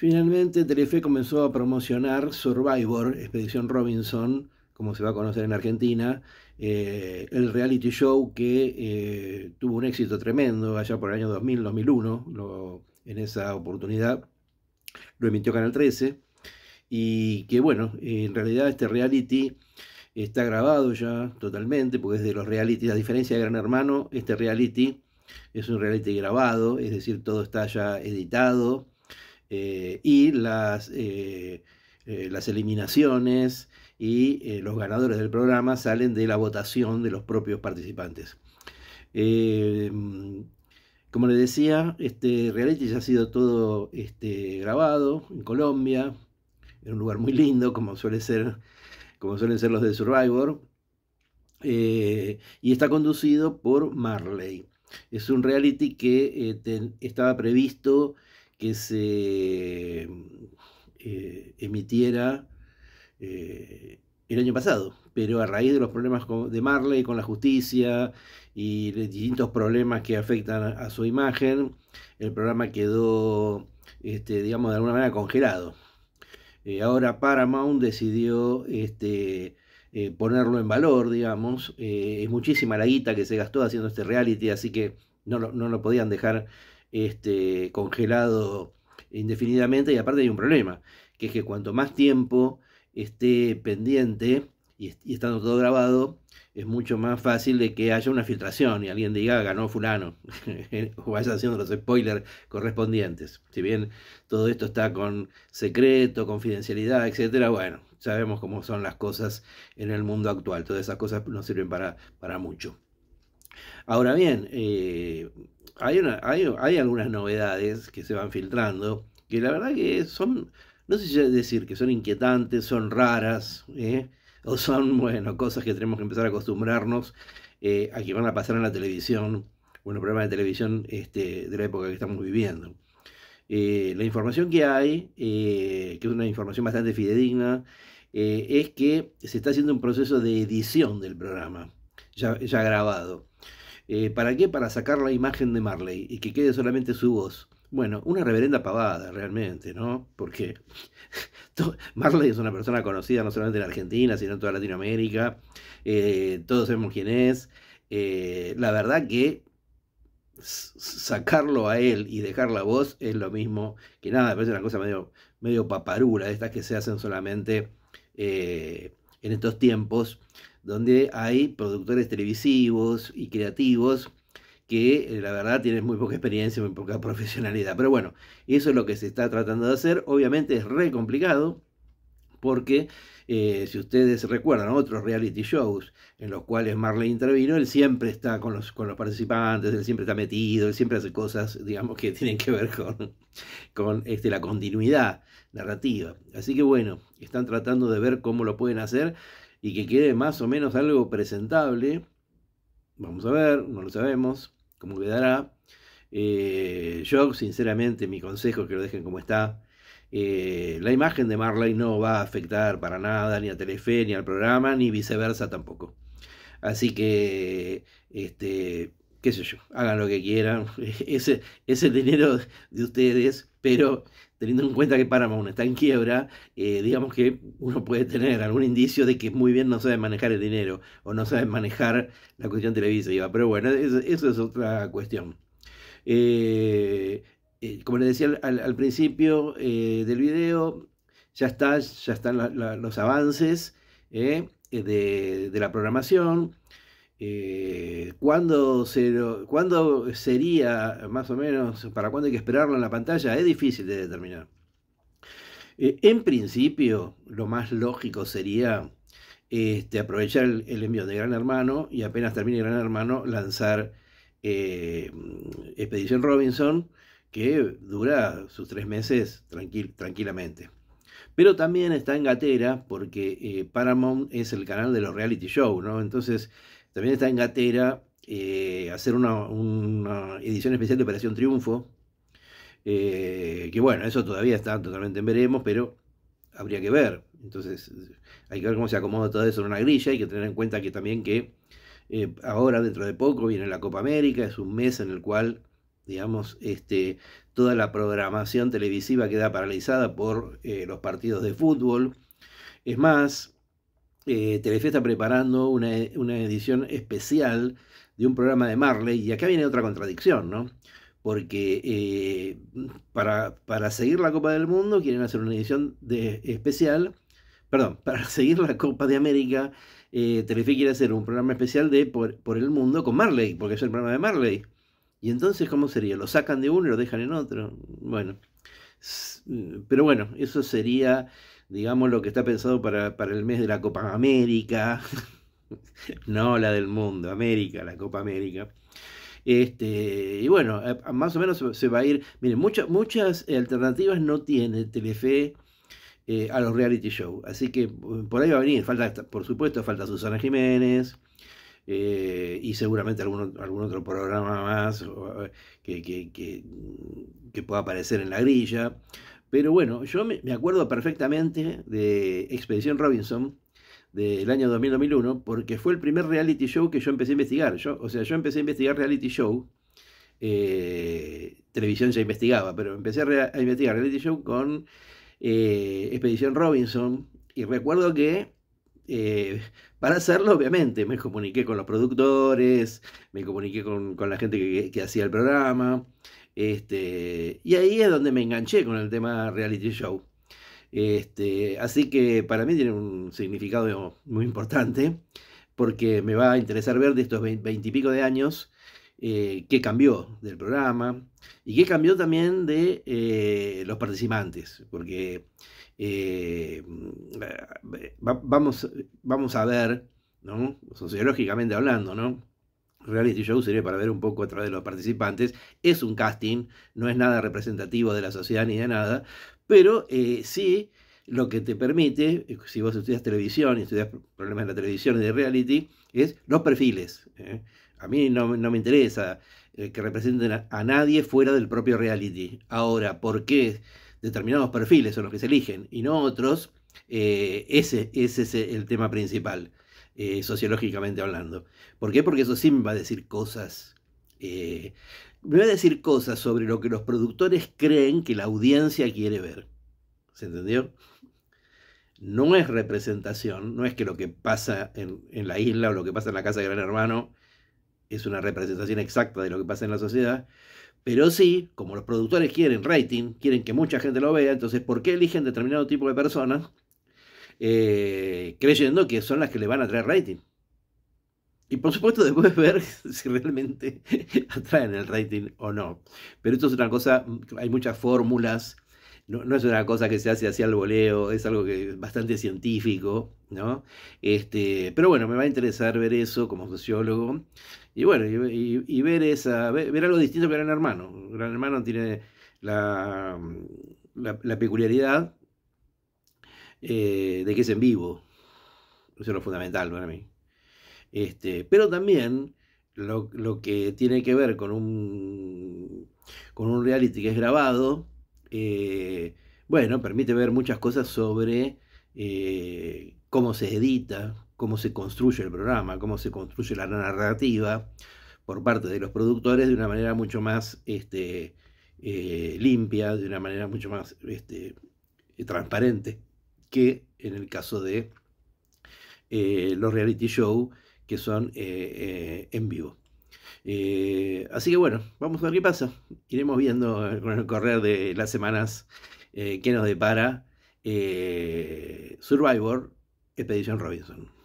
Finalmente, Telefe comenzó a promocionar Survivor, Expedición Robinson, como se va a conocer en Argentina, eh, el reality show que eh, tuvo un éxito tremendo allá por el año 2000-2001, en esa oportunidad lo emitió Canal 13, y que bueno, eh, en realidad este reality está grabado ya totalmente, porque es de los reality a diferencia de Gran Hermano, este reality es un reality grabado, es decir, todo está ya editado eh, y las, eh, eh, las eliminaciones y los ganadores del programa salen de la votación de los propios participantes. como les decía, este reality ya ha sido todo este, grabado en Colombia, en un lugar muy lindo, como, suele ser, como suelen ser los de Survivor, y está conducido por Marley. Es un reality que estaba previsto que se mm, eh, emitiera eh, el año pasado, pero a raíz de los problemas de Marley con la justicia y distintos problemas que afectan a su imagen, el programa quedó, este, digamos, de alguna manera congelado. Eh, ahora Paramount decidió este, ponerlo en valor, digamos. es muchísima la guita que se gastó haciendo este reality, así que no no lo podían dejar este, congelado indefinidamente y aparte hay un problema, que es que cuanto más tiempo esté pendiente y, estando todo grabado, es mucho más fácil de que haya una filtración y alguien diga ganó fulano o vaya haciendo los spoilers correspondientes. Si bien todo esto está con secreto, confidencialidad, etcétera, bueno, sabemos cómo son las cosas en el mundo actual. Todas esas cosas no sirven para, para mucho. Ahora bien, eh, hay, hay, algunas novedades que se van filtrando, que la verdad que son, no sé si decir que son inquietantes, son raras, ¿eh? o son, bueno, cosas que tenemos que empezar a acostumbrarnos eh, a que van a pasar en la televisión, bueno, programas de televisión este, de la época que estamos viviendo. Eh, la información que hay, que es una información bastante fidedigna, es que se está haciendo un proceso de edición del programa ya, grabado. Eh, ¿Para qué? Para sacar la imagen de Marley y que quede solamente su voz. Bueno, una reverenda pavada realmente, ¿no? Porque Marley es una persona conocida no solamente en Argentina, sino en toda Latinoamérica. Eh, todos sabemos quién es. Eh, la verdad que sacarlo a él y dejar la voz es lo mismo que nada, parece una cosa medio, medio paparula, estas que se hacen solamente en estos tiempos, donde hay productores televisivos y creativos que eh, la verdad tienen muy poca experiencia, muy poca profesionalidad. Pero bueno, eso es lo que se está tratando de hacer. Obviamente es re complicado, porque eh, si ustedes recuerdan otros reality shows en los cuales Marley intervino, él siempre está con los, con los participantes, él siempre está metido, él siempre hace cosas, digamos, que tienen que ver con, con este, la continuidad narrativa. Así que bueno, están tratando de ver cómo lo pueden hacer y que quede más o menos algo presentable. Vamos a ver, no lo sabemos, cómo quedará. Eh, yo, sinceramente, mi consejo es que lo dejen como está eh, la imagen de Marley no va a afectar para nada ni a Telefe ni al programa, ni viceversa tampoco. Así que, este, qué sé yo, hagan lo que quieran, ese es dinero de ustedes, pero teniendo en cuenta que Paramount está en quiebra, eh, digamos que uno puede tener algún indicio de que muy bien no saben manejar el dinero o no saben manejar la cuestión televisiva, pero bueno, eso, es otra cuestión. Eh, eh, como les decía al, principio eh, del video, ya, ya están los avances eh, de, la programación. ¿cuándo, sería, más o menos, para cuándo hay que esperarlo en la pantalla? Es difícil de determinar. en principio, lo más lógico sería este, aprovechar el, envío de Gran Hermano y apenas termine Gran Hermano lanzar Expedición Robinson que dura sus tres meses tranquilamente. Pero también está en gatera porque eh, Paramount es el canal de los reality shows, ¿no? Entonces también está en gatera eh, hacer una, edición especial de Operación Triunfo, eh, que bueno, eso todavía está totalmente en veremos, pero habría que ver. Entonces hay que ver cómo se acomoda todo eso en una grilla, hay que tener en cuenta que también que ahora dentro de poco viene la Copa América, es un mes en el cual digamos, este, toda la programación televisiva queda paralizada por eh, los partidos de fútbol. Es más, eh, Telefe está preparando una, edición especial de un programa de Marley, y acá viene otra contradicción, ¿no? Porque eh, para, seguir la Copa del Mundo quieren hacer una edición de, especial, perdón, para seguir la Copa de América, eh, Telefe quiere hacer un programa especial de por el Mundo con Marley, porque es el programa de Marley. Y entonces, ¿cómo sería? ¿Lo sacan de uno y lo dejan en otro? Bueno, mm, pero bueno, eso sería, digamos, lo que está pensado para, para el mes de la Copa América, no la del mundo, América, la Copa América. Este, y bueno, eh, más o menos se va a ir. Miren, muchas muchas alternativas no tiene Telefe eh, a los reality show. Así que mm, por ahí va a venir. Falta, por supuesto, falta Susana Jiménez. Eh, y seguramente algún, otro programa más eh, mm, que, pueda aparecer en la grilla. Pero bueno, yo me, acuerdo perfectamente de Expedición Robinson, del año 2000-2001, porque fue el primer reality show que yo empecé a investigar. Yo, o sea, yo empecé a investigar reality show, eh, televisión ya investigaba, pero empecé a, investigar reality show con Expedición Robinson, y recuerdo que eh, para hacerlo, obviamente, me comuniqué con los productores, me comuniqué con, la gente que, hacía el programa, este, y ahí es donde me enganché con el tema reality show. Este, así que para mí tiene un significado muy importante, porque me va a interesar ver de estos veintipico de años eh, qué cambió del programa y qué cambió también de eh, los participantes, porque eh, eh, vamos, vamos a ver, ¿no? sociológicamente hablando, ¿no? reality show sirve para ver un poco a través de los participantes. Es un casting, no es nada representativo de la sociedad ni de nada, pero eh, sí lo que te permite, si vos estudias televisión y estudias problemas de la televisión y de reality, es los perfiles. A mí no, no me interesa que representen a, nadie fuera del propio reality. Ahora, ¿por qué? determinados perfiles son los que se eligen y no otros, eh, ese, es el tema principal, eh, sociológicamente hablando. ¿Por qué? Porque eso sí me va a decir cosas. Eh, me va a decir cosas sobre lo que los productores creen que la audiencia quiere ver. ¿Se entendió? No es representación, no es que lo que pasa en, en la isla o lo que pasa en la casa de Gran Hermano es una representación exacta de lo que pasa en la sociedad, pero sí, como los productores quieren rating, quieren que mucha gente lo vea, entonces ¿por qué eligen determinado tipo de personas eh, creyendo que son las que le van a traer rating? Y por supuesto después ver si realmente atraen el rating o no. Pero esto es una cosa, hay muchas fórmulas no, es una cosa que se hace así al voleo, es algo que es bastante científico, ¿no? Este, pero bueno, me va a interesar ver eso como sociólogo y bueno, y, ver, esa, ver, algo distinto que Gran Hermano. Gran Hermano tiene la, la, peculiaridad eh, de que es en vivo. Eso es lo fundamental para mí. Este, pero también lo, lo que tiene que ver con un, con un reality que es grabado, eh, bueno, permite ver muchas cosas sobre eh, cómo se edita, cómo se construye el programa, cómo se construye la narrativa por parte de los productores de una manera mucho más este, eh, limpia, de una manera mucho más este, transparente que en el caso de los reality show que son en vivo. Eh, así que bueno, vamos a ver qué pasa. Iremos viendo con el correr de las semanas eh, que nos depara eh, Survivor Expedition Robinson.